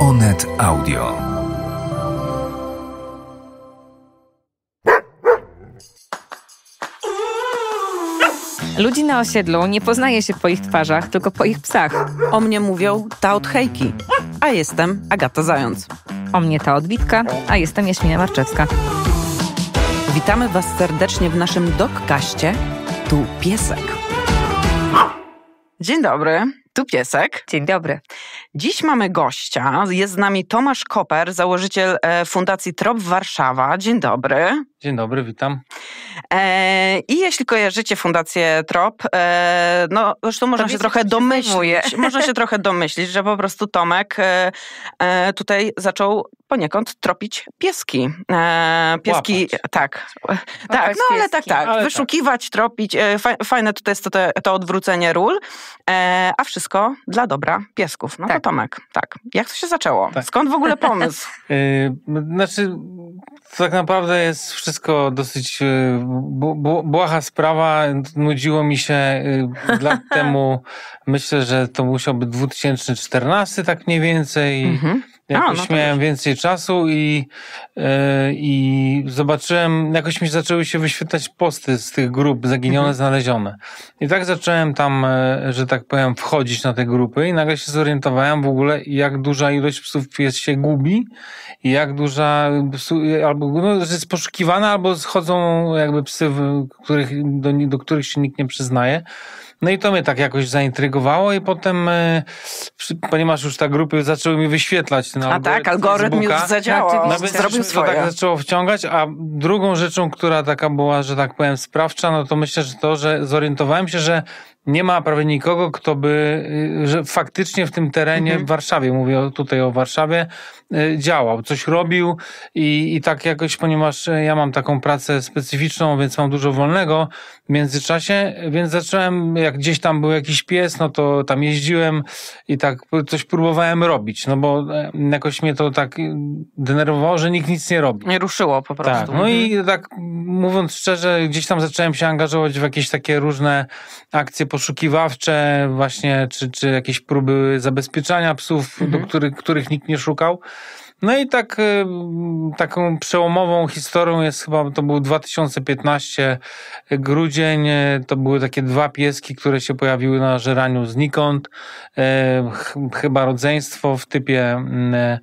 Onet Audio. Ludzi na osiedlu nie poznaje się po ich twarzach, tylko po ich psach. O mnie mówią ta od hejki, a jestem Agata Zając. O mnie ta odbitka, a jestem Jaśmina Marczewska. Witamy Was serdecznie w naszym dokkaście Tu Piesek. Dzień dobry. Tu Piesek. Dzień dobry. Dziś mamy gościa. Jest z nami Tomasz Koper, założyciel e, Fundacji Trop Warszawa. Dzień dobry. Dzień dobry, witam. E, I jeśli kojarzycie Fundację Trop, e, no zresztą można to się trochę się domyślić, można się trochę domyślić, że po prostu Tomek e, e tutaj zaczął poniekąd tropić pieski. E, pieski, Łapać. tak. tak Łapać tak, no ale tak, tak. Ale tak. Wyszukiwać, tak. tropić. fajne tutaj jest to, to odwrócenie ról, a wszystko wszystko dla dobra piesków. No tak. to Tomek, tak. Jak to się zaczęło? Tak. Skąd w ogóle pomysł? Y, znaczy, tak naprawdę jest wszystko dosyć y, błaha sprawa. Nudziło mi się y, lat temu, myślę, że to musiał być 2014 tak mniej więcej. Mhm. Jakoś A, no miałem więcej czasu i, yy, i zobaczyłem, jakoś mi zaczęły się wyświetlać posty z tych grup zaginione, mhm. znalezione. I tak zacząłem tam, e, że tak powiem, wchodzić na te grupy i nagle się zorientowałem w ogóle, jak duża ilość psów jest, się gubi i jak duża psu, albo no, jest poszukiwana, albo schodzą jakby psy, których, do, do których się nikt nie przyznaje. No i to mnie tak jakoś zaintrygowało i potem, e, ponieważ już ta grupy zaczęły mi wyświetlać ten algorytm A tak, algorytm już zadziałał, no, zrobił tak swoje. tak zaczęło wciągać, a drugą rzeczą, która taka była, że tak powiem, sprawcza, no to myślę, że to, że zorientowałem się, że nie ma prawie nikogo, kto by y, że faktycznie w tym terenie mhm. w Warszawie, mówię tutaj o Warszawie, y, działał, coś robił i, i tak jakoś, ponieważ y, ja mam taką pracę specyficzną, więc mam dużo wolnego w międzyczasie, więc zacząłem, jak gdzieś tam był jakiś pies, no to tam jeździłem i tak coś próbowałem robić, no bo e, jakoś mnie to tak denerwowało, że nikt nic nie robi. Nie ruszyło po tak, prostu. Tak, no i mhm. tak mówiąc szczerze, gdzieś tam zacząłem się angażować w jakieś takie różne akcje poszukiwawcze właśnie, czy, czy jakieś próby zabezpieczania psów, mhm. do których, których nikt nie szukał. No i tak, y, taką przełomową historią jest chyba, to był 2015 grudzień, y, to były takie dwa pieski, które się pojawiły na żeraniu znikąd, y, chyba rodzeństwo w typie mm,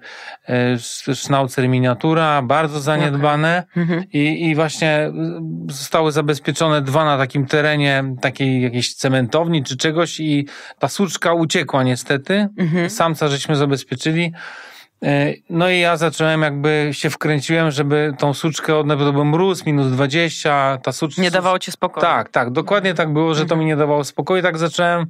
sznaucer miniatura, bardzo zaniedbane okay. Mhm. I, i właśnie zostały zabezpieczone dwa na takim terenie takiej jakiejś cementowni czy czegoś i ta słuczka uciekła niestety, mhm. samca żeśmy zabezpieczyli, E, no i ja zacząłem jakby się wkręciłem, żeby tą suczkę od to był mróz, minus 20, ta suczka... Nie dawało ci spokoju. Tak, tak, dokładnie tak było, że to mhm. mi nie dawało spokoju. Tak zacząłem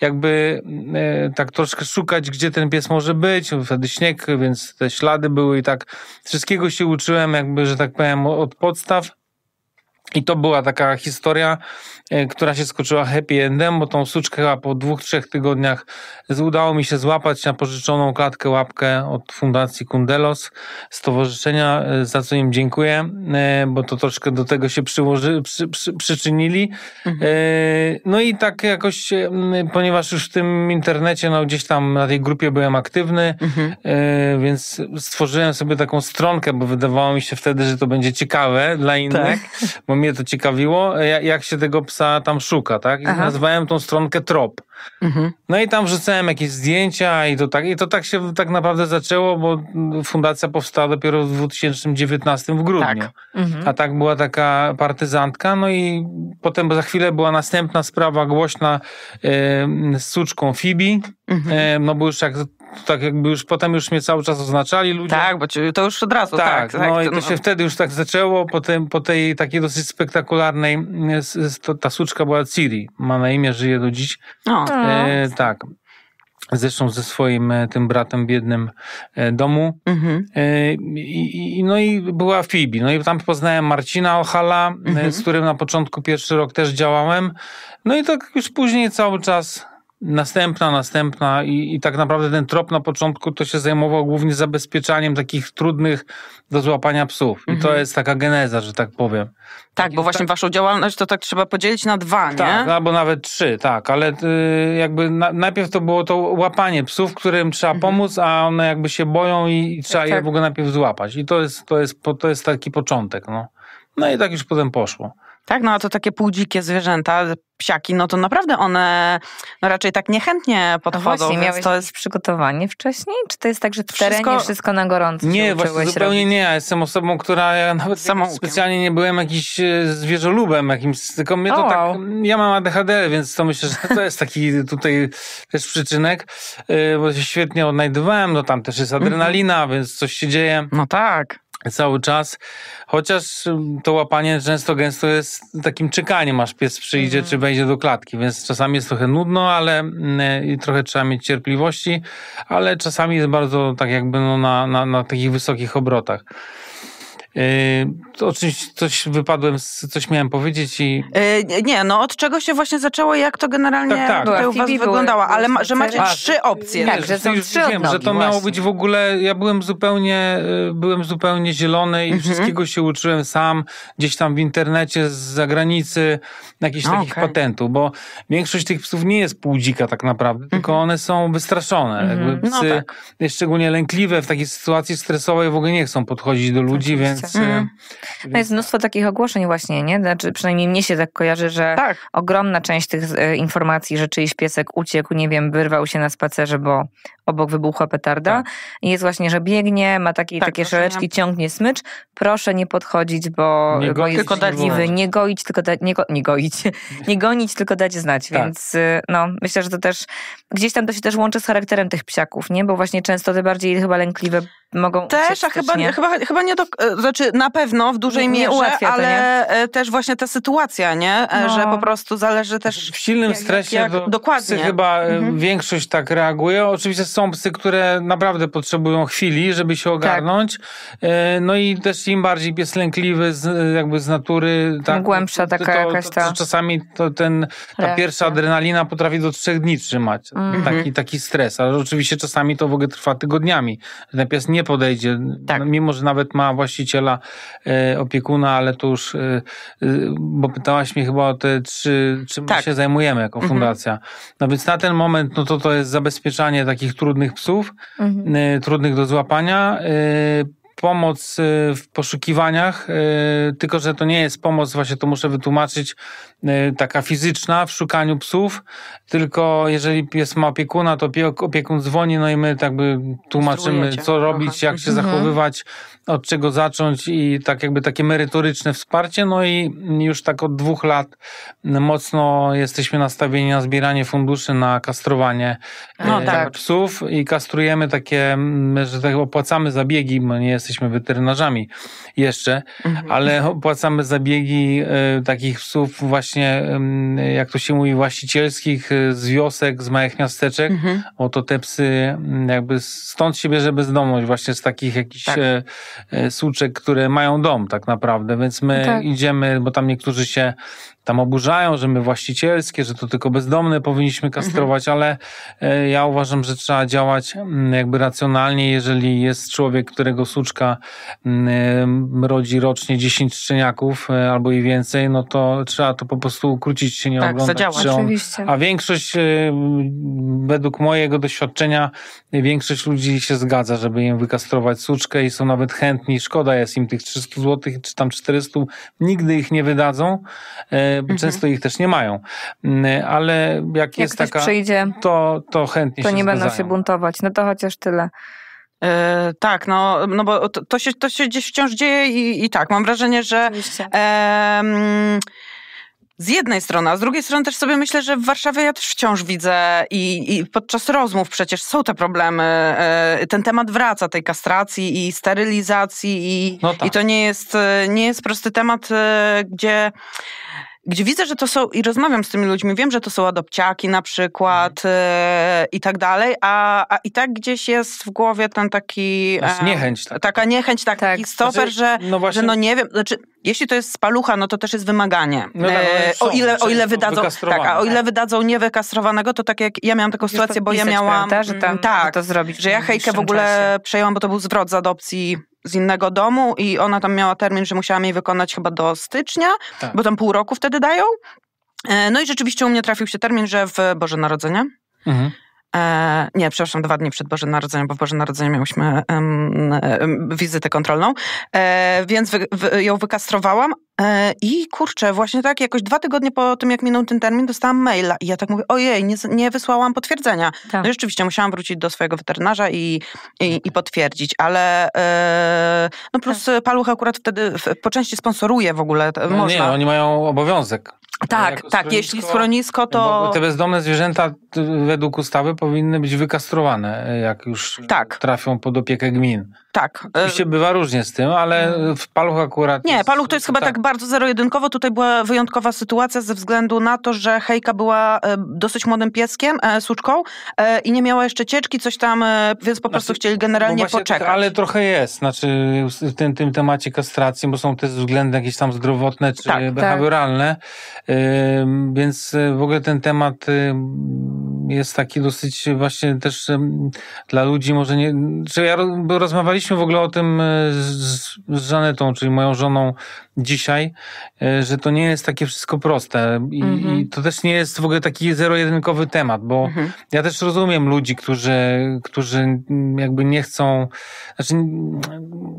jakby e, tak troszkę szukać, gdzie ten pies może być. Wtedy śnieg, więc te ślady były i tak. Wszystkiego się uczyłem jakby, że tak powiem, od podstaw. I to była taka historia, E, która się skoczyła happy endem, bo tą suczkę po dwóch, trzech tygodniach udało mi się złapać na pożyczoną klatkę łapkę od Fundacji Kundelos, stowarzyszenia, e, za co im dziękuję, e, bo to troszkę do tego się przyłoży, przy, przy, przyczynili. Mhm. No i tak jakoś, ponieważ już w tym internecie, no gdzieś tam na tej grupie byłem aktywny, mhm. więc stworzyłem sobie taką stronkę, bo wydawało mi się wtedy, że to będzie ciekawe dla innych, tak. bo mnie to ciekawiło, jak się tego psa tam szuka, tak? I Aha. nazwałem tą stronkę trop. Mhm. No i tam wrzucałem jakieś zdjęcia i to tak, i to tak się tak naprawdę zaczęło, bo fundacja powstała dopiero w 2019 w grudniu. Tak. Mhm. A tak była taka partyzantka, no i potem za chwilę była następna sprawa głośna e, z suczką Fibi, mhm. e, no bo już jak tak jakby już potem już mnie cały czas oznaczali ludzie. Tak, bo to już od razu, tak. tak, tak no tak, i to no. się wtedy już tak zaczęło, po, tym, po tej takiej dosyć spektakularnej, ta suczka była Ciri, ma na imię, żyje do dziś. No. E, tak. Zresztą ze swoim e, tym bratem biednym e, domu. Mhm. E, i, no i była Fibi. No i tam poznałem Marcina Ochala, e, mhm. z którym na początku pierwszy rok też działałem. No i tak już później cały czas następna, następna i, i tak naprawdę ten trop na początku to się zajmował głównie zabezpieczaniem takich trudnych do złapania psów. I to mhm. jest taka geneza, że tak powiem. Tak, bo właśnie tak, waszą działalność to tak trzeba podzielić na dwa, nie? tak, albo nawet trzy, tak, ale y, jakby na, najpierw to było to łapanie psów, którym trzeba mhm. pomóc, a one jakby się boją i, i trzeba tak. je tak. w ogóle najpierw złapać. I to jest, to jest, to jest taki początek, no. No i tak już potem poszło. Tak, no a to takie półdzikie zwierzęta, psiaki, no to naprawdę one no raczej tak niechętnie no podchodzą. No właśnie, to jest przygotowanie wcześniej? Czy to jest tak, że w terenie wszystko na gorąco Nie, właśnie zupełnie robić? nie. Ja jestem osobą, która ja nawet specjalnie nie byłem jakiś e, zwierzolubem jakimś, tylko mnie to tak... Ja mam ADHD, więc to myślę, że to jest taki tutaj też przyczynek, e, bo się świetnie odnajdywałem, no tam też jest adrenalina, mm -hmm. więc coś się dzieje. No tak cały czas, chociaż to łapanie często gęsto jest takim czekaniem, aż pies przyjdzie mhm. czy wejdzie do klatki, więc czasami jest trochę nudno, ale mm, i trochę trzeba mieć cierpliwości, ale czasami jest bardzo tak jakby no, na, na, na takich wysokich obrotach. E, oczywiście coś wypadłem, coś miałem powiedzieć i... E, nie, no od czego się właśnie zaczęło i jak to generalnie tak, tak, tak. u was wyglądało, ale ma, że macie trzy opcje. tak, że są trzy wiem, że to miało być w ogóle, ja byłem zupełnie, e, byłem zupełnie zielony i mhm. wszystkiego się uczyłem sam, gdzieś tam w internecie z zagranicy, jakichś okay. No, takich patentów, bo większość tych psów nie jest półdzika tak naprawdę, mhm. tylko one są wystraszone. Mhm. Jakby no psy, no tak. szczególnie lękliwe w takiej sytuacji stresowej w ogóle nie chcą podchodzić do ludzi, tak. więc Mm. więc... No jest tak. mnóstwo takich ogłoszeń właśnie, nie? Znaczy, przynajmniej mnie się tak kojarzy, że tak. ogromna część tych e, informacji, że czyjś piesek uciekł, nie wiem, wyrwał się na spacerze, bo obok wybuchła petarda. Tak. I jest właśnie, że biegnie, ma takie, tak, takie szereczki, ciągnie smycz. Proszę nie podchodzić, bo, nie go, bo jest lękliwy, Nie goić, tylko da, nie, go, nie goić. nie gonić, tylko dać znać. Tak. Więc y, no, myślę, że to też gdzieś tam to się też łączy z charakterem tych psiaków, nie? Bo właśnie często te bardziej chyba lękliwe mogą Też, a chyba, nie? chyba, chyba nie do, e, znaczy na pewno w dużej nie, mierze, nie to, ale nie? E, też właśnie ta sytuacja, nie? E, no. Że po prostu zależy też... W silnym jak, stresie jak, jak, dokładnie. chyba mhm. większość tak reaguje. Oczywiście są są psy, które naprawdę potrzebują chwili, żeby się tak. ogarnąć. Tak. No i też im bardziej pies lękliwy z, jakby z natury. Tak, Głębsza taka to, jakaś ta... To, to czasami to ten, ta Reakcja. pierwsza adrenalina potrafi do trzech dni trzymać. Mhm. Taki, taki stres. Ale oczywiście czasami to w ogóle trwa tygodniami. Ten pies nie podejdzie. Tak. Mimo, że nawet ma właściciela e, opiekuna, ale to już, e, bo pytałaś mnie chyba o te trzy, czym tak. się zajmujemy jako mhm. fundacja. No więc na ten moment, no to to jest zabezpieczanie takich trudnych trudnych psów, mhm. E, trudnych do złapania. E, pomoc e, w poszukiwaniach, tylko że to nie jest pomoc, właśnie to muszę wytłumaczyć, taka fizyczna w szukaniu psów, tylko jeżeli pies ma opiekuna, to opiekun dzwoni, no i my tak by tłumaczymy, co robić, jak się mhm. zachowywać, od czego zacząć i tak jakby takie merytoryczne wsparcie. No i już tak od dwóch lat mocno jesteśmy nastawieni na zbieranie funduszy na kastrowanie no, e, tak. psów i kastrujemy takie, że tak opłacamy zabiegi, bo nie jesteśmy weterynarzami jeszcze, mhm. ale opłacamy zabiegi e, takich psów właśnie, jak to się mówi, właścicielskich e, z wiosek, z małych miasteczek, mhm. bo to te psy jakby stąd się bierze bezdomność, właśnie z takich jakichś tak. E, suczek, które mają dom tak naprawdę, więc my tak. idziemy, bo tam niektórzy się tam oburzają, że my właścicielskie, że to tylko bezdomne powinniśmy mhm. kastrować, mhm. ale e, ja uważam, że trzeba działać mm, jakby racjonalnie, jeżeli jest człowiek, którego suczka mm, e, rodzi rocznie 10 szczeniaków e, albo i więcej, no to trzeba to po prostu ukrócić się, nie tak, oglądać. Zadziałać. Czy on, Oczywiście. a większość, według mojego doświadczenia, większość ludzi się zgadza, żeby im wykastrować suczkę i są nawet chętni. Szkoda jest im tych 300 zł czy tam 400, nigdy ich nie wydadzą mhm. często ich też nie mają. Mm, ale jak, jak jest taka, przyjdzie, to, to chętnie to się To nie zgadzają. będą się buntować, no to chociaż tyle. E, tak, no, no bo to, to, się, to się gdzieś wciąż dzieje i, i tak, mam wrażenie, że z jednej strony, a z drugiej strony też sobie myślę, że w Warszawie ja też wciąż widzę i, i, podczas rozmów przecież są te problemy. E, ten temat wraca tej kastracji i sterylizacji i, no tak. i to nie jest, e, nie jest prosty temat, gdzie gdzie widzę, że to są, i rozmawiam z tymi ludźmi, wiem, że to są adopciaki na przykład mm. i tak dalej, a, a i tak gdzieś jest w głowie ten taki... E, niechęć. Tak. Taka niechęć, taki tak. tak. stoper, znaczy, że, no właśnie... że no nie wiem, znaczy jeśli to jest spalucha, no to też jest wymaganie. No tak, e, są, o ile, o ile wydadzą, tak, a o ile tak. wydadzą niewykastrowanego, to tak jak ja miałam taką sytuację, bo ja miałam... Prawda, że tam, tak, że to zrobić. Że ja hejkę w ogóle czasie. przejęłam, bo to był zwrot z adopcji z innego domu i ona tam miała termin, że musiałam jej wykonać chyba do stycznia, tak. bo tam pół roku wtedy dają. E, no i rzeczywiście u mnie trafił się termin, że w Boże Narodzenie. Mhm. E, nie, przepraszam, dwa dni przed Boże Narodzeniem, bo w Boże Narodzeniu miałyśmy um, um, wizytę kontrolną, e, więc wy, ją wykastrowałam. E, I kurczę, właśnie tak, jakoś dwa tygodnie po tym, jak minął ten termin, dostałam maila i ja tak mówię, ojej, nie, nie wysłałam potwierdzenia. No tak. No rzeczywiście, musiałam wrócić do swojego weterynarza i, i, i potwierdzić, ale e, no plus tak. Paluch akurat wtedy w, po części sponsoruje w ogóle, no można. Nie, oni mają obowiązek. Tak, tak. jeśli schronisko, to. Te bezdomne zwierzęta według ustawy powinny być wykastrowane, jak już tak. trafią pod opiekę gmin. Tak. Oczywiście bywa różnie z tym, ale w paluch akurat. Nie, paluch to jest chyba tak, tak bardzo zero-jedynkowo. Tutaj była wyjątkowa sytuacja ze względu na to, że Hejka była e, dosyć młodym pieskiem, e, suczką e, i nie miała jeszcze cieczki, coś tam, więc po prostu znaczy, chcieli generalnie właśnie, poczekać. Ale trochę jest, znaczy w tym, tym temacie kastracji, bo są też względy jakieś tam zdrowotne czy tak, tak. behawioralne, tak. więc w ogóle ten temat jest taki dosyć właśnie też dla ludzi może nie... Czy ja, rozmawialiśmy w ogóle o tym e, z, z Żanetą, czyli moją żoną, dzisiaj, e, że to nie jest takie wszystko proste i, mhm. i to też nie jest w ogóle taki zero-jedynkowy temat, bo mhm. ja też rozumiem ludzi, którzy, którzy jakby nie chcą, znaczy,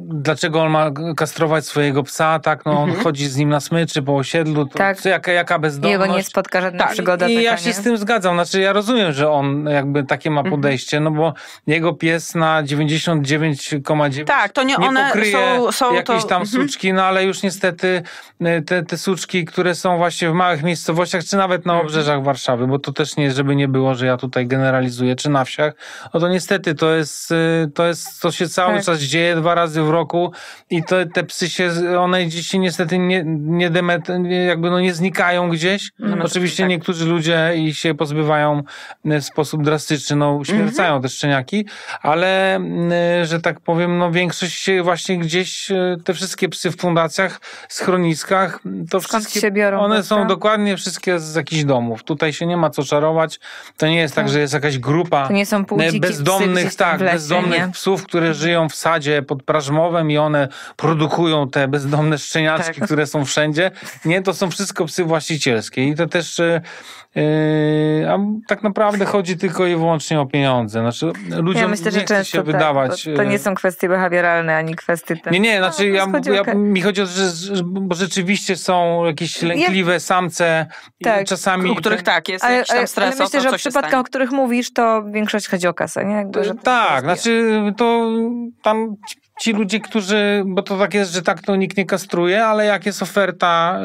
dlaczego on ma kastrować swojego psa, tak, no mhm. on chodzi z nim na smyczy po osiedlu, to, tak. jaka, jaka bezdomność. Jego nie spotka żadna tak, przygoda. I, ja się z tym zgadzam, znaczy ja rozumiem, że on jakby takie ma mhm. podejście, no bo jego pies na 99,9 tak, to nie, nie one pokryje są, są to... tam mhm. suczki, no ale już niestety niestety te, te suczki, które są właśnie w małych miejscowościach, czy nawet na obrzeżach Warszawy, bo to też nie, żeby nie było, że ja tutaj generalizuję, czy na wsiach, no to niestety to jest, y, to jest, to się cały tak. czas dzieje dwa razy w roku i to, te psy się, one się niestety nie, nie demet, jakby no nie znikają gdzieś. No, no Oczywiście tak. niektórzy ludzie ich się pozbywają y, w sposób drastyczny, no uśmiercają mhm. te szczeniaki, ale y, że tak powiem, no większość się właśnie gdzieś, te wszystkie psy w fundacjach schroniskach, to wszystkie, biorą, one prawda? są dokładnie wszystkie z jakichś domów. Tutaj się nie ma co czarować. To nie jest tak, tak że jest jakaś grupa bezdomnych, psy, tak, lesie, bezdomnych nie? psów, które żyją w sadzie pod Prażmowem i one produkują te bezdomne szczeniaczki, tak. które są wszędzie. Nie, to są wszystko psy właścicielskie i to też e, Yy, a tak naprawdę chodzi tylko i wyłącznie o pieniądze. Znaczy, ludziom ja myślę, nie chce się tak, wydawać. To nie yy, są kwestie behawioralne, ani kwestie... Ten... Nie, nie, no, znaczy no, ja, chodzi ja, mi chodzi o to, że, bo rzeczywiście są jakieś lękliwe samce, tak, czasami... U których tak, jest ale, jakiś tam stres ale myślę, o to, że w przypadkach, o których mówisz, to większość chodzi o kasę, nie? Jakby, tak, znaczy to tam ci ludzie, którzy, bo to tak jest, że tak to nikt nie kastruje, ale jak jest oferta.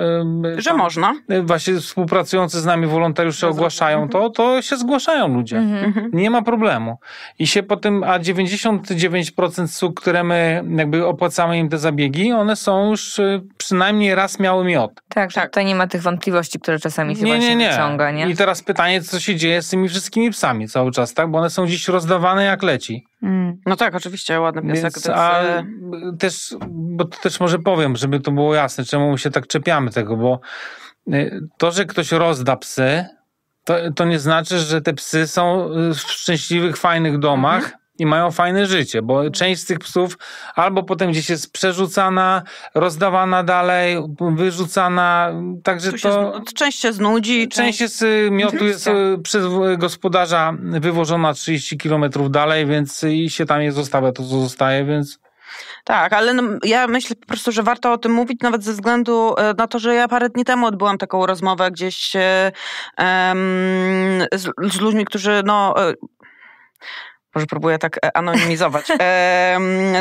że tam, można. Y, właśnie współpracujący z nami wolontariusze ogłaszają mhm. to, to się zgłaszają ludzie. Mhm. mhm. Nie ma problemu. I się potem, a 99% suk, które my jakby opłacamy im te zabiegi, one są już y, przynajmniej raz miały miod. Tak, tak. Tutaj nie ma tych wątpliwości, które czasami się nie, właśnie nie, nie. wyciąga, nie? I teraz pytanie, co się dzieje z tymi wszystkimi psami cały czas, tak? Bo one są dziś rozdawane jak leci. Mm. No tak, oczywiście, ładny piesek. Więc, a e, też, bo to też może powiem, żeby to było jasne, czemu my się tak czepiamy tego, bo y, to, że ktoś rozda psy, to, to nie znaczy, że te psy są y, w szczęśliwych, fajnych domach, mhm i mają fajne życie, bo część z tych psów albo potem gdzieś jest przerzucana, rozdawana dalej, wyrzucana, także to... Się część się znudzi. Część jest, miotu jest przez y, gospodarza wywożona 30 kilometrów dalej, więc i się tam je zostawia to, co zostaje, więc... Tak, ale no, ja myślę po prostu, że warto o tym mówić, nawet ze względu e, na to, że ja parę dni temu odbyłam taką rozmowę gdzieś um, z, z, ludźmi, którzy no. E, może próbuję tak e, anonimizować.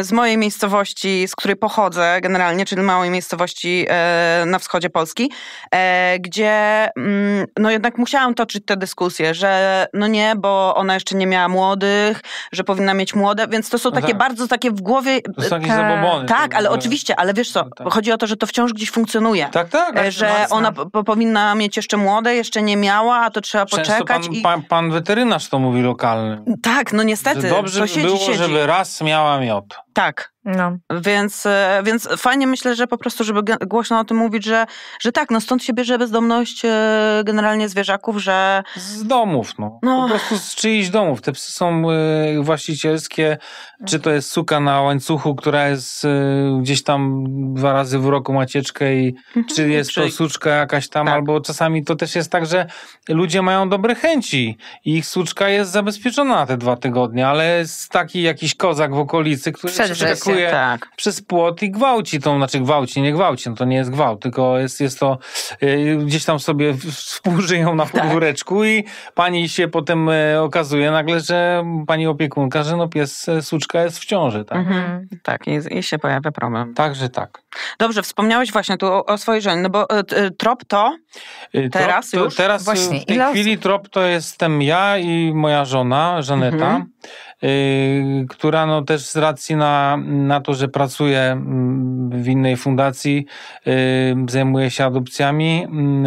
Z mojej miejscowości, z której pochodzę generalnie, czyli małej miejscowości e, na wschodzie Polski, e, gdzie mm, no jednak musiałam toczyć te dyskusje, że no nie, bo ona jeszcze nie miała młodych, że powinna mieć młode, więc to są takie tak. bardzo takie w głowie... To są jakieś zabobony. Tak, tak ale oczywiście, ale wiesz co, no tak. chodzi o to, że to wciąż gdzieś funkcjonuje. Tak, tak. tak że tak, ona powinna mieć jeszcze młode, jeszcze nie miała, a to trzeba Często poczekać. Pan, i... pan, pan weterynarz to mówi lokalny. Tak, no niestety niestety. Dobrze by było, dzisiaj żeby raz miała miod. Tak, no. Więc, e, więc fajnie myślę, że po prostu, żeby głośno o tym mówić, że, że tak, no stąd się bierze bezdomność e, generalnie zwierzaków, że... Z domów, no. no. Po prostu z czyichś domów. Te psy są e, właścicielskie, mhm. czy to jest suka na łańcuchu, która jest gdzieś tam dwa razy w roku macieczkę i mhm. czy jest to suczka jakaś tam, tak. albo czasami to też jest tak, że ludzie mają dobre chęci i ich suczka jest zabezpieczona na te dwa tygodnie, ale jest taki jakiś kozak w okolicy, który... Przedrze się tak. przez płot i gwałci tą, znaczy gwałci, nie gwałci, no to nie jest gwałt, tylko jest, jest to y, gdzieś tam sobie współżyją na tak. podwóreczku tak. i pani się potem y, okazuje nagle, że pani opiekunka, że no pies, y, suczka jest w ciąży, tak? Mhm. Tak, i, i się pojawia problem. Także tak. Dobrze, wspomniałeś właśnie tu o, o swojej żonie, no bo e, e, y, trop to teraz trop, to, już? Teraz y, właśnie, w tej chwili trop to jestem ja i moja żona, Żaneta. Mhm. Y, która no też z racji na, na to, że pracuje mm, w innej fundacji, y, zajmuje się adopcjami mm,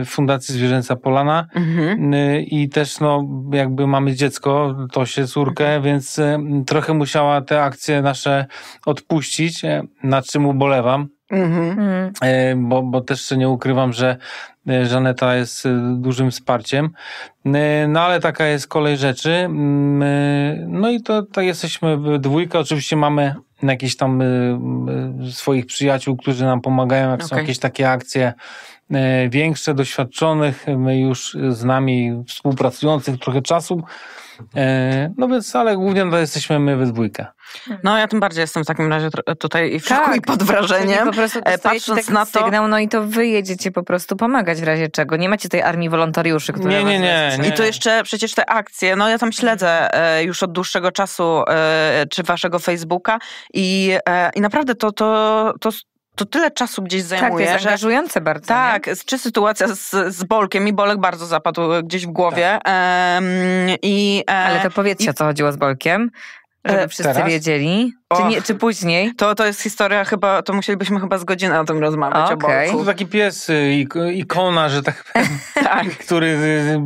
y, Fundacji Zwierzęca Polana mhm. i też no jakby mamy dziecko, to się córkę, mhm. więc trochę musiała te akcje nasze odpuścić, e, na czym ubolewam. Mm -hmm. bo, bo też nie ukrywam, że E, Żaneta jest e, dużym wsparciem. E, no ale taka jest kolej rzeczy. Mm, no i to, to jesteśmy dwójka. Oczywiście mamy jakichś tam swoich przyjaciół, którzy nam pomagają, jak okay. są jakieś takie akcje większe, doświadczonych, my już z nami współpracujących trochę czasu. E, no więc, ale głównie no to jesteśmy my we dwójkę. No ja tym bardziej jestem w takim razie tutaj w tak, szoku tak, i pod wrażeniem. Po prostu e, patrząc na to... sygnał, no i to wy jedziecie po prostu pomagać w razie czego. Nie macie tej armii wolontariuszy, która nie, nie, nie, nie. I to jeszcze przecież te akcje, no ja tam śledzę e, już od dłuższego czasu czy waszego Facebooka i, i naprawdę to, to, to, to tyle czasu gdzieś tak, zajmuje. Tak, jest angażujące bardzo. Tak, nie? czy sytuacja z, z Bolkiem i Bolek bardzo zapadł gdzieś w głowie. Tak. i, e, Ale to powiedzcie, i... o co chodziło z Bolkiem, żeby e, wszyscy teraz? wiedzieli. Czy, nie, czy później? To, to jest historia chyba, to musielibyśmy chyba z godziny o tym rozmawiać. Okay. O to taki pies, y, ikona, że tak powiem, tak. który y,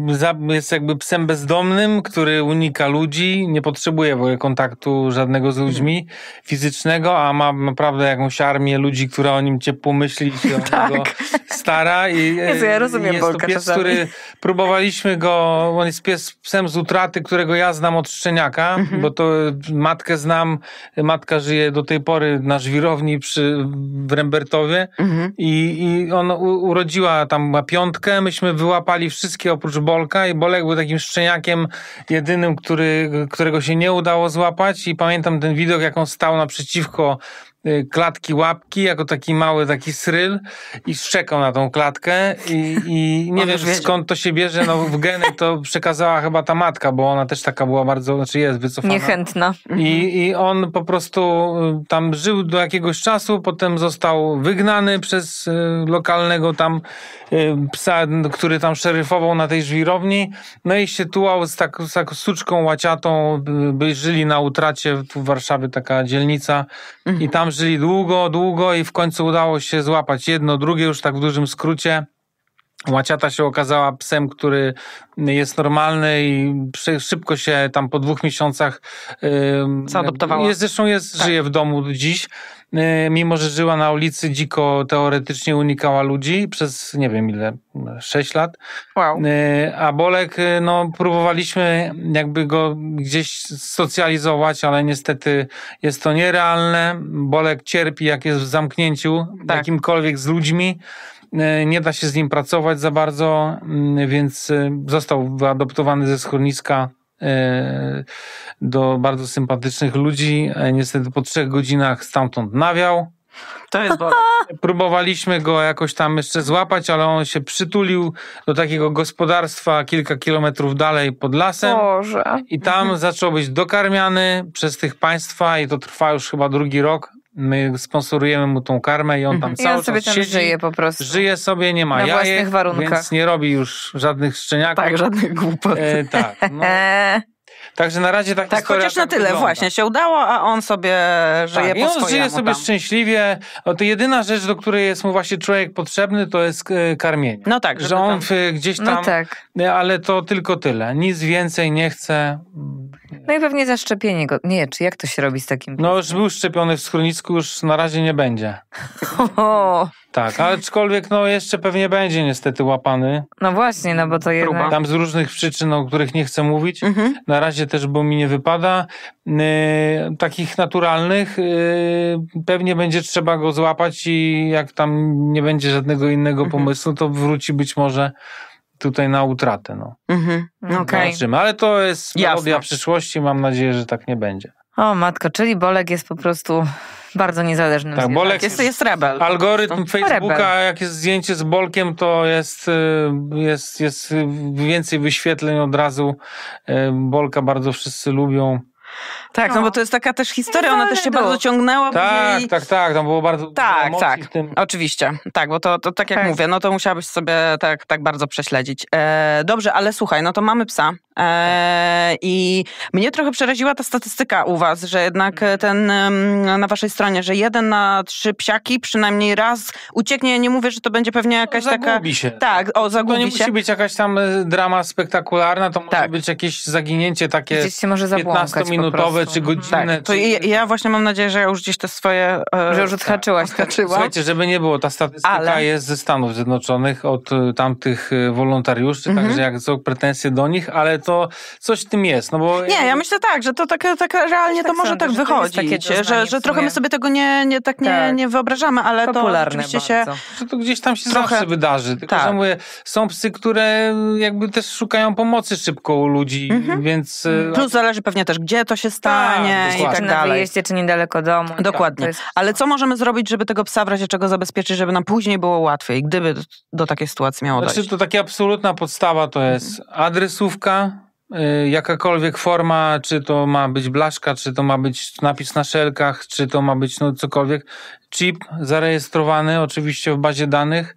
y, jest jakby psem bezdomnym, który unika ludzi, nie potrzebuje w ogóle kontaktu żadnego z ludźmi hmm. fizycznego, a ma naprawdę jakąś armię ludzi, która o nim ciepło myśli i się tak. o niego stara. I, Jezu, ja rozumiem jest taki to pies, czasami. który próbowaliśmy go, on jest pies, psem z utraty, którego ja znam od szczeniaka, mhm. bo to matkę znam, ma matka żyje do tej pory na żwirowni przy, w Rembertowie mhm. i, i on u, urodziła tam ma piątkę, myśmy wyłapali wszystkie oprócz Bolka i Bolek był takim szczeniakiem jedynym, który, którego się nie udało złapać i pamiętam ten widok, jak on stał naprzeciwko Y, klatki łapki, jako taki mały taki sryl i szczekał na tą klatkę i, i nie wiem skąd to się bierze, no w geny to przekazała chyba ta matka, bo ona też taka była bardzo, znaczy jest wycofana. Niechętna. I, mhm. i on po prostu y, tam żył do jakiegoś czasu, potem został wygnany przez y, lokalnego tam psa, który tam szeryfował na tej żwirowni, no i się tułał z, tak, taką suczką łaciatą, by żyli na utracie, tu w Warszawie taka dzielnica i mhm. tam żyli długo, długo i w końcu udało się złapać jedno, drugie już tak w dużym skrócie. Łaciata się okazała psem, który jest normalny i szybko się tam po dwóch miesiącach zaadoptowała. Jest, zresztą jest, tak. żyje w domu dziś. Y, mimo, że żyła na ulicy, dziko teoretycznie unikała ludzi przez nie wiem ile, sześć lat. Wow. Y, a Bolek, y, no próbowaliśmy jakby go gdzieś socjalizować, ale niestety jest to nierealne. Bolek cierpi, jak jest w zamknięciu tak. jakimkolwiek z ludźmi. E, nie da się z nim pracować za bardzo, mm, więc e, został wyadoptowany ze schroniska e, do bardzo sympatycznych ludzi. Niestety po trzech godzinach stamtąd nawiał. To jest bo... Próbowaliśmy go jakoś tam jeszcze złapać, ale on się przytulił do takiego gospodarstwa kilka kilometrów dalej pod lasem. Boże. I tam mhm. zaczął być dokarmiany przez tych państwa i to trwa już chyba drugi rok my sponsorujemy mu tą karmę i on tam mhm. cały I on sobie czas siedzi, żyje po prostu. Żyje sobie, nie ma Na jajek, warunkach. więc nie robi już żadnych szczeniaków. Tak, żadnych głupot. E, tak. No. E. Także na razie tak Tak, chociaż tak na tyle wygląda. właśnie się udało, a on sobie tak, żyje tak, po I on swojemu, żyje sobie tam. szczęśliwie. O, to jedyna rzecz, do której jest mu właśnie człowiek potrzebny, to jest e, karmienie. No tak. Że on tam... gdzieś no tam... No tak. E, ale to tylko tyle. Nic więcej nie chce. No i pewnie zaszczepienie go. Nie, czy jak to się robi z takim? No już był szczepiony w schronisku, już na razie nie będzie. O. Tak, aczkolwiek no jeszcze pewnie będzie niestety łapany. No właśnie, no bo to jednak... Tam z różnych przyczyn, o których nie chcę mówić. Mhm. Na razie też, bo mi nie wypada. Yy, takich naturalnych yy, pewnie będzie trzeba go złapać i jak tam nie będzie żadnego innego mhm. pomysłu, to wróci być może tutaj na utratę. No. Mhm, mhm. okay. Zobaczymy, ale to jest melodia przyszłości, mam nadzieję, że tak nie będzie. O matko, czyli Bolek jest po prostu bardzo niezależny. Tak, Bolek jest, jest rebel. Algorytm Facebooka, rebel. jak jest zdjęcie z Bolkiem, to jest, y, jest, jest więcej wyświetleń od razu. Y, Bolka bardzo wszyscy lubią. Tak, no. no, bo to jest taka też historia, ona też się bardzo no. ciągnęła. Tak, jej... tak, tak, tam było bardzo tak, dużo tak. w tym. Oczywiście, tak, bo to, to tak jak tak. mówię, no to musiałabyś sobie tak, tak bardzo prześledzić. E, dobrze, ale słuchaj, no to mamy psa e, i mnie trochę przeraziła ta statystyka u was, że jednak mhm. ten na waszej stronie, że jeden na trzy psiaki przynajmniej raz ucieknie, ja nie mówię, że to będzie pewnie no, jakaś taka. zagubi taka... się. Tak, o, no, zagubi się. To nie się. musi być jakaś tam e, drama spektakularna, to może tak. być jakieś zaginięcie takie 15-minutowe czy godzinę. Tak, to czy... Ja, ja, właśnie mam nadzieję, że ja już gdzieś te swoje... E, że już odhaczyłaś. Tak. Słuchajcie, żeby nie było, ta statystyka Ale... jest ze Stanów Zjednoczonych od e, tamtych e, wolontariuszy, mhm. także jak są pretensje do nich, ale to coś w tym jest, no bo... Nie, ja, myślę tak, że to tak, tak realnie tak to może sądzę, tak takie, że, że trochę my sobie tego nie, nie tak, nie, tak. nie wyobrażamy, ale Popularne to oczywiście się... Że to gdzieś tam się trochę... zawsze wydarzy, tylko tak. że mówię, są psy, które jakby też szukają pomocy szybko u ludzi, mhm. więc... E, Plus zależy pewnie też, gdzie to się stało, ubranie tak, i tak dalej. Na wyjeździe czy niedaleko domu. Tak, dokładnie. Jest... Ale co możemy zrobić, żeby tego psa w razie czego zabezpieczyć, żeby nam później było łatwiej, gdyby do takiej sytuacji miało znaczy, dojść? To taka absolutna podstawa to mhm. jest adresówka, y, jakakolwiek forma, czy to ma być blaszka, czy to ma być napis na szelkach, czy to ma być no cokolwiek, chip zarejestrowany oczywiście w bazie danych,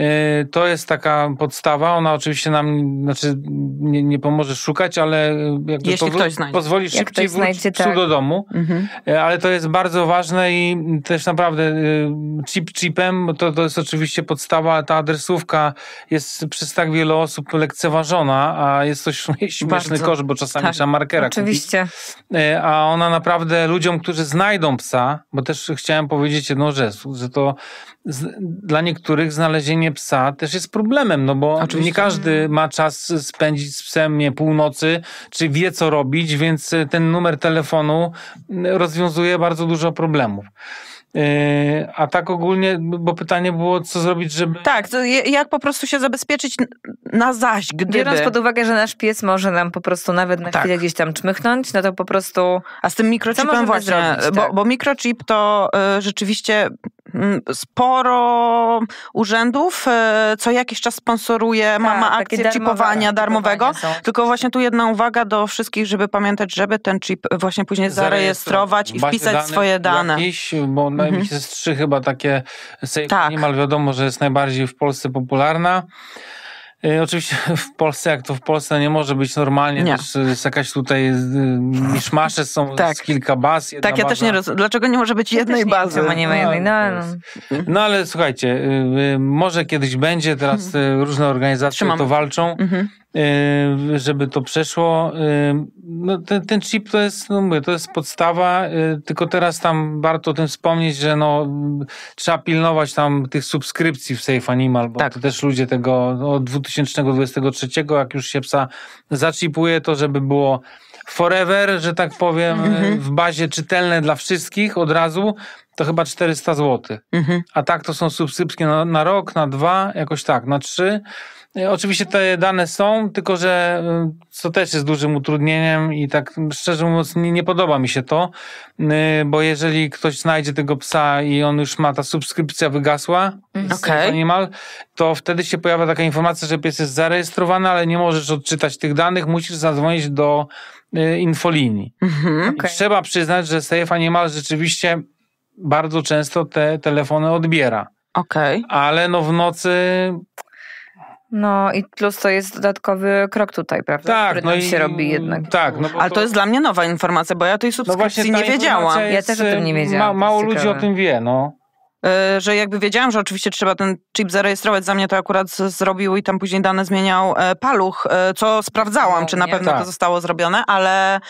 Y, to jest taka podstawa. Ona oczywiście nam znaczy, nie, nie pomoże szukać, ale jakby Jeśli ktoś znajdzie. pozwoli szybciej znajdzie, tak. do domu. Mhm. Y, ale to jest bardzo ważne i też naprawdę y, chip chipem to, to jest oczywiście podstawa. Ta adresówka jest przez tak wiele osób lekceważona, a jest to śmieszny bardzo. bo czasami tak. trzeba markera Oczywiście. Kupić. A ona naprawdę ludziom, którzy znajdą psa, bo też chciałem powiedzieć jedną rzecz, że to z, dla niektórych znalezienie psa też jest problemem, no bo Oczywiście. nie każdy ma czas spędzić z psem nie, północy, czy wie co robić, więc e, ten numer telefonu rozwiązuje bardzo dużo problemów. E, a tak ogólnie, bo pytanie było, co zrobić, żeby. Tak, jak po prostu się zabezpieczyć na zaś, gdyby. Biorąc pod uwagę, że nasz pies może nam po prostu nawet na tak. chwilę gdzieś tam czmychnąć, no to po prostu. A z tym mikrochipem właśnie, zrobić, tak. bo, bo mikrochip to y, rzeczywiście Mm, sporo urzędów e, co jakiś czas sponsoruje, mama tak, akcję chipowania darmowego. Są. Tylko właśnie tu jedna uwaga do wszystkich, żeby pamiętać, żeby ten chip właśnie później zarejestrować i wpisać dane, swoje dane. Jakieś, bo mhm. jest trzy chyba takie safe tak. animal wiadomo, że jest najbardziej w Polsce popularna. E, oczywiście w Polsce, jak to w Polsce no nie może być normalnie, nie. też jest jakaś tutaj e, miszmasze są tak. z kilka baz. tak, ja baza. też nie rozumiem. Dlaczego nie może być jednej ja bazy? Nie, nie ma no, jednej. No, no. no, ale słuchajcie, e, może kiedyś będzie, teraz różne organizacje Trzymam. to walczą. Mhm. Y, żeby to przeszło. Y, no, ten, ten chip to jest, no mówię, to jest podstawa, y, tylko teraz tam warto o tym wspomnieć, że no, trzeba pilnować tam tych subskrypcji w Safe Animal, bo tak. to też ludzie tego od 2023, jak już się psa zaczipuje, to żeby było forever, że tak powiem, mhm. w bazie czytelne dla wszystkich od razu, to chyba 400 zł. Mhm. A tak to są subskrypcje na, na rok, na dwa, jakoś tak, na trzy. E, oczywiście te dane są, tylko że e, co też jest dużym utrudnieniem i tak szczerze mówiąc nie, nie podoba mi się to, e, bo jeżeli ktoś znajdzie tego psa i on już ma ta subskrypcja wygasła mhm. okay. animal, to wtedy się pojawia taka informacja, że pies jest zarejestrowany, ale nie możesz odczytać tych danych, musisz zadzwonić do infolinii. Mhm, okay. Trzeba przyznać, że Safe Animal rzeczywiście bardzo często te telefony odbiera. Okay. Ale no w nocy no i plus to jest dodatkowy krok tutaj, prawda? Tak, Który no i, się robi jednak. Tak, no Ale to... to... jest dla mnie nowa informacja, bo ja tej no subskrypcji no nie wiedziałam. Jest, ja też o tym nie y, wiedziałam. Ma, mało ludzi o tym wie, no. E, że jakby wiedziałam, że oczywiście trzeba ten chip zarejestrować, za mnie to akurat zrobił i tam później dane zmieniał e, paluch, e, co sprawdzałam, czy na pewno tak. to zostało zrobione, ale,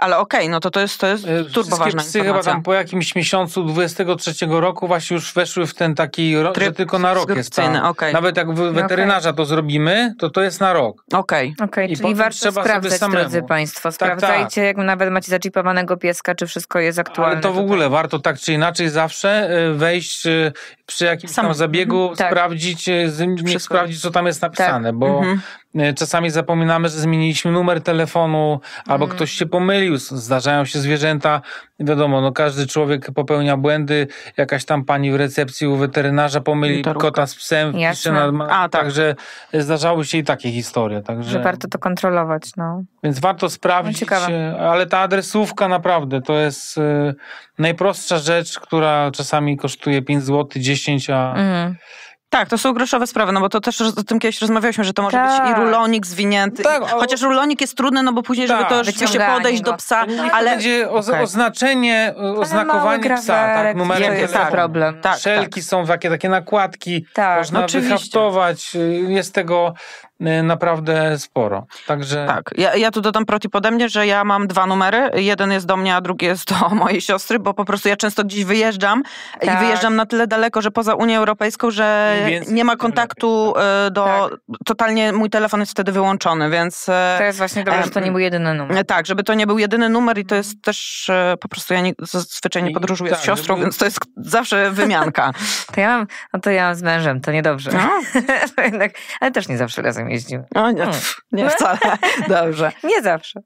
ale okej, okay, no to to jest, to jest turbo ważna chyba tam po jakimś miesiącu 23 roku właśnie już weszły w ten taki, że tylko na rok jest ta, okay. Nawet jak no weterynarza to zrobimy, to to jest na rok. Okej, okay. okay, I czyli warto trzeba sprawdzać, sobie drodzy państwo. Sprawdzajcie, tak, tak. jak nawet macie zaczipowanego pieska, czy wszystko jest aktualne. Ale to w ogóle tutaj. warto tak czy inaczej zawsze wejść y, przy jakimś Sam. tam zabiegu, mhm, tak. sprawdzić, y, sprawdzić, co tam jest tak. napisane, tak. bo mhm. E, czasami zapominamy, że zmieniliśmy numer telefonu, albo mm. ktoś się pomylił. Zdarzają się zwierzęta. Wiadomo, no każdy człowiek popełnia błędy. Jakaś tam pani w recepcji u weterynarza pomyli kota z psem, pisze na... A, tak. Także e, zdarzały się i takie historie. Także... Że warto to kontrolować, no. Więc warto sprawdzić, no, ale ta adresówka naprawdę to jest e, najprostsza rzecz, która czasami kosztuje 5 zł, 10, a... Mm tak, to są groszowe sprawy, no bo to też o tym kiedyś rozmawialiśmy, że to może tak. być i tak. rulonik zwinięty. Tak, o... Chociaż rulonik jest trudny, no bo później, tak. żeby to tak. rzeczywiście podejść go. do no. psa, no, ale... Będzie o, okay. oznaczenie, e, oznakowanie psa, tak, numerem to jest telefonu. problem. Tak, Szelki tak. są takie, takie nakładki, tak, można no wyhaftować, y, jest tego Y, naprawdę sporo. Także... Tak, ja, ja tu dodam proti pode mnie, że ja mam dwa numery. Jeden jest do mnie, a drugi jest do mojej siostry, bo po prostu ja często gdzieś wyjeżdżam tak. i wyjeżdżam na tyle daleko, że poza Unię Europejską, że nie ma kontaktu y, do... Tak. Totalnie mój telefon jest wtedy wyłączony, więc... Y, to jest właśnie dobrze, że to nie był jedyny numer. E, tak, żeby to nie był jedyny numer i to jest też po prostu ja nie, zazwyczaj nie podróżuję I z tak, siostrą, żeby... więc to jest zawsze wymianka. to ja mam, no to ja mam z mężem, to niedobrze. No. to jednak, ale też nie zawsze razem tam O nie, hmm. nie wcale. Dobrze. nie zawsze.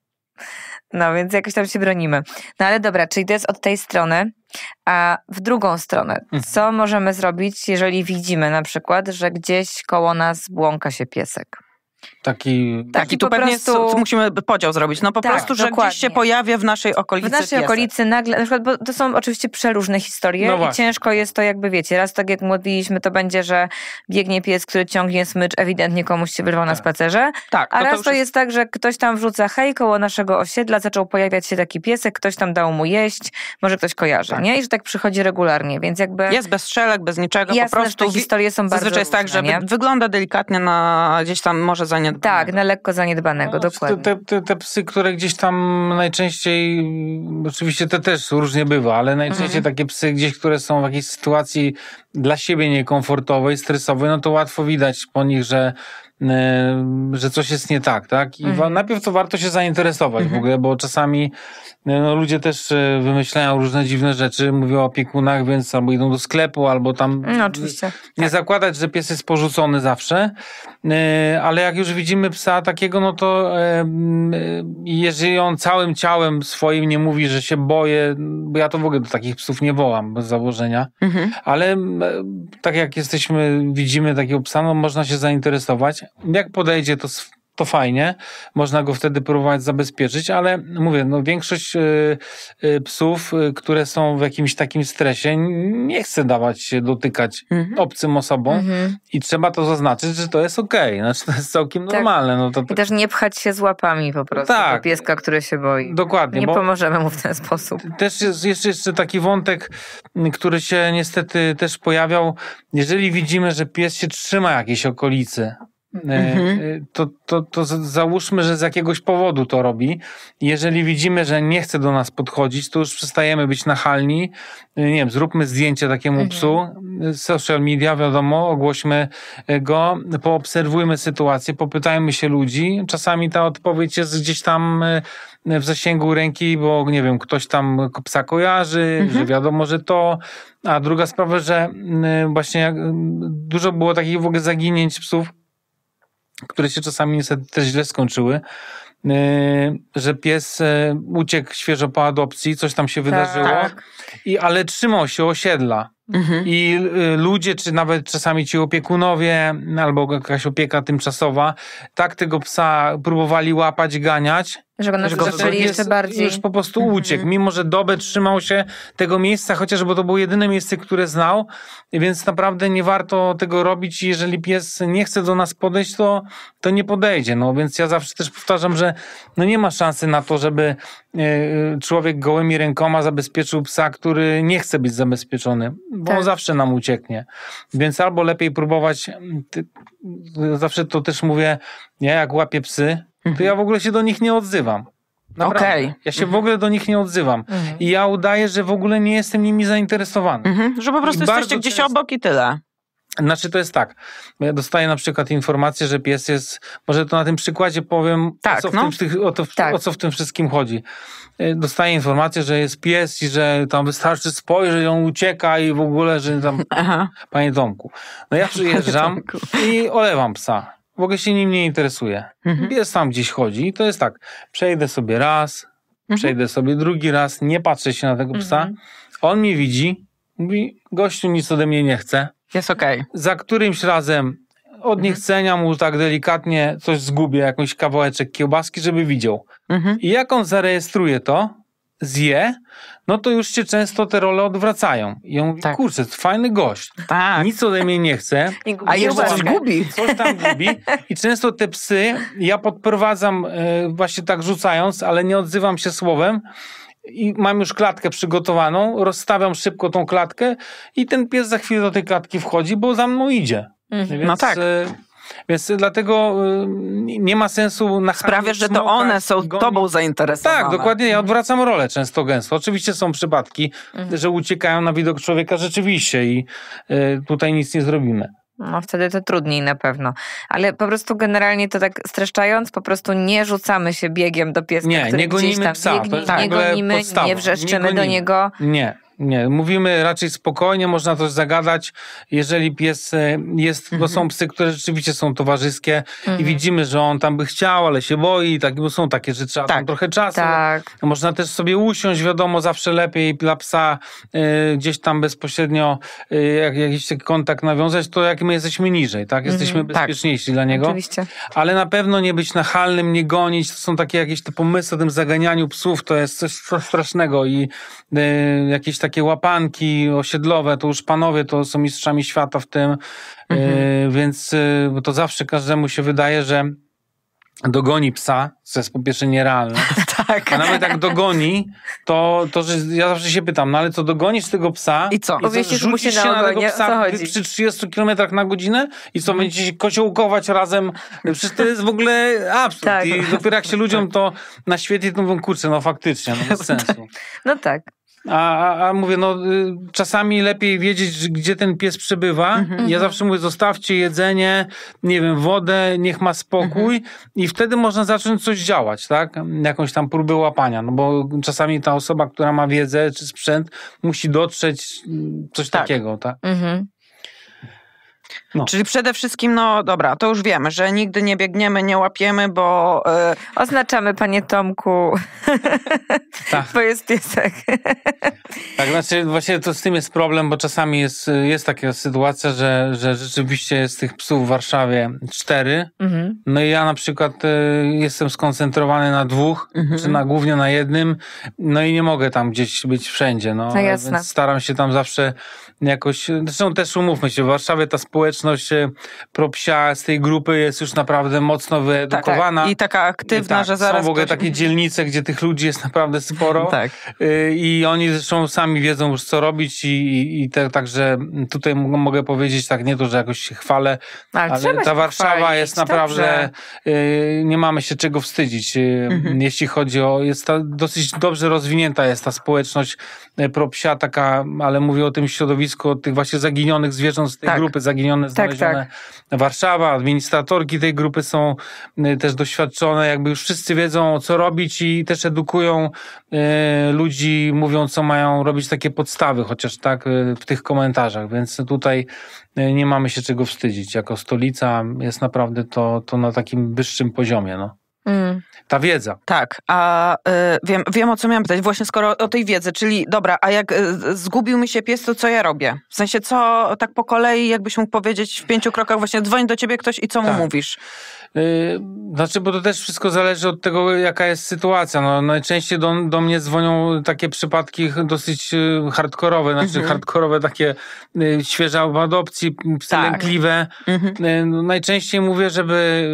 No więc jakoś tam się bronimy. No ale dobra, czyli to jest od tej strony. A w drugą stronę, mhm. co możemy zrobić, jeżeli widzimy na przykład, że gdzieś koło nas błąka się piesek? Taki... taki i tu pewnie prostu... musimy podział zrobić. No po tak, prostu, że dokładnie. gdzieś się pojawia w naszej okolicy. W naszej piesek. okolicy nagle, na przykład, bo to są oczywiście przeróżne historie no i właśnie. ciężko jest to jakby, wiecie, raz tak jak mówiliśmy, to będzie, że biegnie pies, który ciągnie smycz, ewidentnie komuś się wyrwał tak. na spacerze. Tak, a to raz to, to jest jest tak, że ktoś tam wrzuca hej, koło naszego osiedla zaczął pojawiać się taki piesek, ktoś tam dał mu jeść, może ktoś kojarzy, tak. nie? I że tak przychodzi regularnie, więc jakby... Jest bez strzelek, bez niczego, jasne, po prostu... historie są bardzo Zazwyczaj jest tak, że nie? wygląda delikatnie na gdzieś tam może za nie zaniedbanego. Tak, na lekko zaniedbanego, no, znaczy, dokładnie. Te, te, te, psy, które gdzieś tam najczęściej, oczywiście te też różnie bywa, ale najczęściej mhm. takie psy gdzieś, które są w jakiejś sytuacji dla siebie niekomfortowej, stresowej, no to łatwo widać po nich, że że coś jest nie tak, tak? I mhm. najpierw to warto się zainteresować mhm. w ogóle, bo czasami e, no, ludzie też e, wymyślają różne dziwne rzeczy, mówią o opiekunach, więc albo idą do sklepu, albo tam... No oczywiście. Nie tak. zakładać, że pies jest porzucony zawsze, e, ale jak już widzimy psa takiego, no to jeżeli on całym ciałem swoim nie mówi, że się boje, bo ja to w ogóle do takich psów nie wołam bez założenia, mhm. ale tak jak jesteśmy, widzimy takiego psa, no można się zainteresować, jak podejdzie, to, to fajnie. Można go wtedy próbować zabezpieczyć, ale mówię, no większość y, y, psów, y, które są w jakimś takim stresie, nie chce dawać się dotykać mhm. obcym osobom mhm. i trzeba to zaznaczyć, że to jest okej. Okay. Znaczy, to jest całkiem tak. normalne. No to... I też nie pchać się z łapami po prostu tak. do pieska, który się boi. Dokładnie. Nie pomożemy mu w ten sposób. Też jest jeszcze, jeszcze taki wątek, który się niestety też pojawiał. Jeżeli widzimy, że pies się trzyma jakiejś okolicy, E, mhm. E, to, to, to załóżmy, że z jakiegoś powodu to robi. Jeżeli widzimy, że nie chce do nas podchodzić, to już przestajemy być nachalni. E, nie wiem, zróbmy zdjęcie takiemu mhm. psu, social media, wiadomo, ogłośmy go, poobserwujmy sytuację, popytajmy się ludzi. Czasami ta odpowiedź jest gdzieś tam w zasięgu ręki, bo nie wiem, ktoś tam psa kojarzy, mhm. że wiadomo, że to. A druga sprawa, że mm, właśnie dużo było takich w ogóle zaginięć psów, które się czasami niestety też źle skończyły, y, że pies y, uciekł świeżo po adopcji, coś tam się tak. wydarzyło, tak. i, ale trzymał się osiedla. Mhm. I y, ludzie, czy nawet czasami ci opiekunowie, albo jakaś opieka tymczasowa, tak tego psa próbowali łapać, ganiać, że go jeszcze jest, bardziej. Już po prostu mhm. uciekł, mimo że dobę trzymał się tego miejsca, chociażby to było jedyne miejsce, które znał, więc naprawdę nie warto tego robić. Jeżeli pies nie chce do nas podejść, to, to nie podejdzie. No więc ja zawsze też powtarzam, że no nie ma szansy na to, żeby y, y, człowiek gołymi rękoma zabezpieczył psa, który nie chce być zabezpieczony bo tak. zawsze nam ucieknie. Więc albo lepiej próbować, ty, zawsze to też mówię, ja jak łapię psy, to mhm. ja w ogóle się do nich nie odzywam. Naprawdę. Okay. Ja się w mhm. ogóle do nich nie odzywam. Mhm. I ja udaję, że w ogóle nie jestem nimi zainteresowany. Mhm. Że po prostu I jesteście gdzieś często... obok i tyle. Znaczy to jest tak, ja dostaję na przykład informację, że pies jest, może to na tym przykładzie powiem, tak, o, co no. tym, o, to, tak. o, co w tym wszystkim chodzi. E, dostaję informację, że jest pies i że tam wystarczy spojrzeć, on ucieka i w ogóle, że tam, Aha. panie domku. No ja przyjeżdżam i olewam psa. W ogóle się nim nie interesuje. Mhm. Pies tam gdzieś chodzi i to jest tak, przejdę sobie raz, mhm. przejdę sobie drugi raz, nie patrzę się na tego psa. Mhm. On mnie widzi, mówi, gościu nic ode mnie nie chce jest okej. Okay. Za którymś razem od niechcenia mhm. mu tak delikatnie coś zgubię, jakąś kawałeczek kiełbaski, żeby widział. Mhm. I jak on zarejestruje to, zje, no to już się często te role odwracają. I on mówi, tak. kurczę, fajny gość. Tak. Nic ode mnie nie chce. A jeszcze coś gubi. Coś tam gubi. I często te psy, ja podprowadzam e, właśnie tak rzucając, ale nie odzywam się słowem, i mam już klatkę przygotowaną, rozstawiam szybko tą klatkę i ten pies za chwilę do tej klatki wchodzi, bo za mną idzie. Mhm. No więc, no tak. E, więc dlatego e, nie ma sensu na Sprawiasz, że to one są tobą zainteresowane. Tak, dokładnie. Ja mhm. odwracam rolę często gęsto. Oczywiście są przypadki, mhm. że uciekają na widok człowieka rzeczywiście i e, tutaj nic nie zrobimy. No wtedy to trudniej na pewno. Ale po prostu generalnie to tak streszczając, po prostu nie rzucamy się biegiem do pieska, nie, który nie gonimy tam psa, biegnie, tak, nie gonimy, nie wrzeszczymy nie do niego. Nie, nie, mówimy raczej spokojnie, można coś zagadać. Jeżeli pies e, jest, bo są mhm. psy, które rzeczywiście są towarzyskie mhm. i widzimy, że on tam by chciał, ale się boi, tak, bo są takie, że trzeba tak. trochę czasu. Tak. Można też sobie usiąść, wiadomo, zawsze lepiej dla psa y, gdzieś tam bezpośrednio y, jak, jakiś kontakt nawiązać, to jak my jesteśmy niżej, tak? Mhm, jesteśmy mhm. bezpieczniejsi tak. dla niego. Oczywiście. Ale na pewno nie być nachalnym, nie gonić. To są takie jakieś te pomysły o tym zaganianiu psów, to jest coś strasznego i y, jakieś takie takie łapanki osiedlowe, to już panowie to są mistrzami świata w tym, e, mhm. więc e, to zawsze każdemu się wydaje, że dogoni psa, co jest po pierwsze nierealne. tak. A nawet jak dogoni, to, to że ja zawsze się pytam, no ale co dogonisz tego psa? I co? I Obieścisz mu się na, na tego psa przy 30 km na godzinę i co, mhm. będziecie się kociołkować razem? Przecież to jest w ogóle absurd. Tak. I dopiero jak się ludziom to na świecie, to mówią, kurczę, no faktycznie, no bez sensu. No tak. A, a, mówię, no y, czasami lepiej wiedzieć, gdzie ten pies przebywa. Mhm. Ja mhm. zawsze mówię, zostawcie jedzenie, nie wiem, wodę, niech ma spokój mhm. i wtedy można zacząć coś działać, tak? Jakąś tam próbę łapania, no bo czasami ta osoba, która ma wiedzę czy sprzęt, musi dotrzeć mm, coś tak. takiego, tak? Mhm. No. Czyli przede wszystkim, no dobra, to już wiemy, że nigdy nie biegniemy, nie łapiemy, bo... E, Oznaczamy, panie Tomku, tak. bo jest piesek. tak, znaczy właśnie to z tym jest problem, bo czasami jest, jest taka sytuacja, że, że rzeczywiście jest tych psów w Warszawie cztery, mhm. no i ja na przykład y, jestem skoncentrowany na dwóch, mhm. czy na, głównie na jednym, no i nie mogę tam gdzieś być wszędzie, no. no jasne. Więc staram się tam zawsze jakoś... Zresztą też umówmy się, w Warszawie ta społeczność społeczność e, propsia z tej grupy jest już naprawdę mocno wyedukowana. Tak, tak. I taka aktywna, I tak, że zaraz... Są w ogóle takie dzielnice, gdzie tych ludzi jest naprawdę sporo. tak. E, I oni zresztą sami wiedzą już, co robić i, i, i te, także tutaj mogę powiedzieć tak, nie to, że jakoś się chwalę, no, ale, ale ta Warszawa chwalić, jest naprawdę... Dobrze. E, nie mamy się czego wstydzić, mhm. jeśli chodzi o... Jest ta, dosyć dobrze rozwinięta jest ta społeczność propsia taka, ale mówię o tym środowisku, o tych właśnie zaginionych zwierząt z tej tak. grupy, zaginione znalezione. Tak, tak. Warszawa, administratorki tej grupy są y, też doświadczone, jakby już wszyscy wiedzą, co robić i też edukują y, ludzi, mówią, co mają robić takie podstawy, chociaż tak y, w tych komentarzach, więc tutaj nie mamy się czego wstydzić. Jako stolica jest naprawdę to, to na takim wyższym poziomie. No. Mm. Ta wiedza. Tak, a y, wiem, wiem o co miałam pytać, właśnie skoro o tej wiedzy, czyli dobra, a jak y, zgubił mi się pies, to co ja robię? W sensie, co tak po kolei, jakbyś mógł powiedzieć w pięciu krokach, właśnie dzwoni do ciebie ktoś i co tak. mu mówisz? Y, znaczy, bo to też wszystko zależy od tego, jaka jest sytuacja. No, najczęściej do, do mnie dzwonią takie przypadki dosyć y, hardkorowe, znaczy mm -hmm. hardkorowe, takie y, świeże w adopcji, tak. lękliwe. Mm -hmm. y, no, najczęściej mówię, żeby,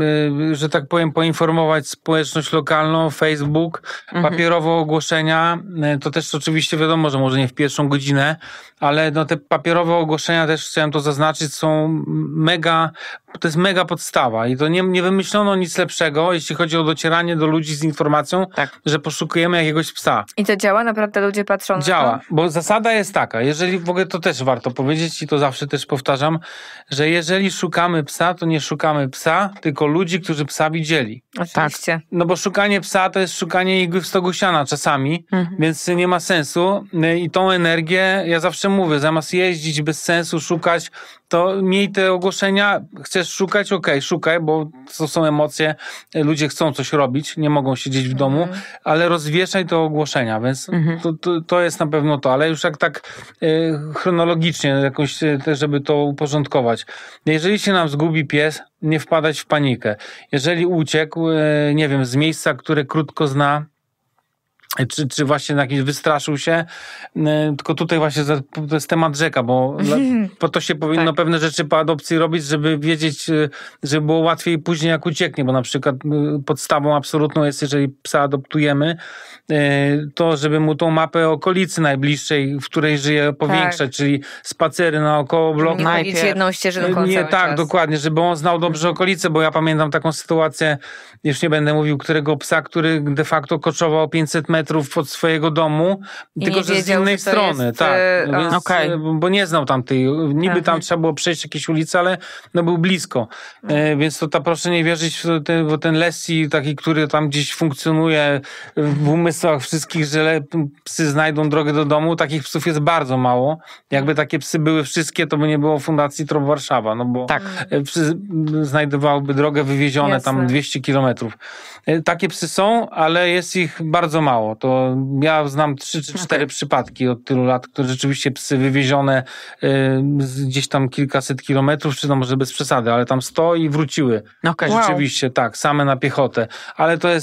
y, y, że tak powiem, poinformować informować społeczność lokalną, Facebook, mhm. papierowo ogłoszenia, e, to też oczywiście wiadomo, że może nie w pierwszą godzinę, ale no te papierowe ogłoszenia też chciałem to zaznaczyć, są mega to jest mega podstawa i to nie, nie wymyślono nic lepszego, jeśli chodzi o docieranie do ludzi z informacją, tak. że poszukujemy jakiegoś psa. I to działa? Naprawdę ludzie patrzą działa, na to? bo zasada jest taka, jeżeli, w ogóle to też warto powiedzieć i to zawsze też powtarzam, że jeżeli szukamy psa, to nie szukamy psa, tylko ludzi, którzy psa widzieli. Oczywiście. Tak. No bo szukanie psa to jest szukanie igły w stogu siana czasami, mhm. więc nie ma sensu i tą energię, ja zawsze mówię, zamiast jeździć bez sensu, szukać, to miej te ogłoszenia, chcesz szukać, okej, okay, szukaj, bo to są emocje, ludzie chcą coś robić, nie mogą siedzieć w domu, mhm. ale rozwieszaj te ogłoszenia, więc mhm. to, to, to, jest na pewno to, ale już jak tak y, chronologicznie jakoś e, też, żeby to uporządkować. Jeżeli się nam zgubi pies, nie wpadać w panikę. Jeżeli uciekł, y, nie wiem, z miejsca, które krótko zna, czy, czy właśnie jakiś wystraszył się. E, tylko tutaj właśnie to jest temat rzeka, bo po to się powinno tak. pewne rzeczy po adopcji robić, żeby wiedzieć, e, żeby było łatwiej później jak ucieknie, bo na przykład e, podstawą absolutną jest, jeżeli psa adoptujemy, to żeby mu tą mapę okolicy najbliższej, w której żyje, powiększać, tak. czyli spacery naokoło bloku. Nie chodzić jedną ścieżką Nie, tak, czas. dokładnie, żeby on znał mhm. dobrze okolice, bo ja pamiętam taką sytuację, już nie będę mówił którego psa, który de facto koczował 500 metrów metrów od swojego domu, I tylko że z innej strony. Jest... Tak, e, no więc, okay. E, bo nie znał tamtej. Niby Aha. tam trzeba było przejść jakieś ulice, ale no był blisko. E, mm. Więc to ta proszę nie wierzyć, bo ten Lesi taki, który tam gdzieś funkcjonuje w umysłach wszystkich, że psy znajdą drogę do domu, takich psów jest bardzo mało. Jakby takie psy były wszystkie, to by nie było Fundacji Trop Warszawa, no bo tak. psy drogę wywiezione Jasne. tam 200 kilometrów. Takie psy są, ale jest ich bardzo mało. To ja znam trzy czy cztery okay. przypadki od tylu lat, które rzeczywiście psy wywiezione y, gdzieś tam kilkaset kilometrów, czy no może bez przesady, ale tam sto i wróciły. No okay. Rzeczywiście, wow. tak, same na piechotę. Ale to jest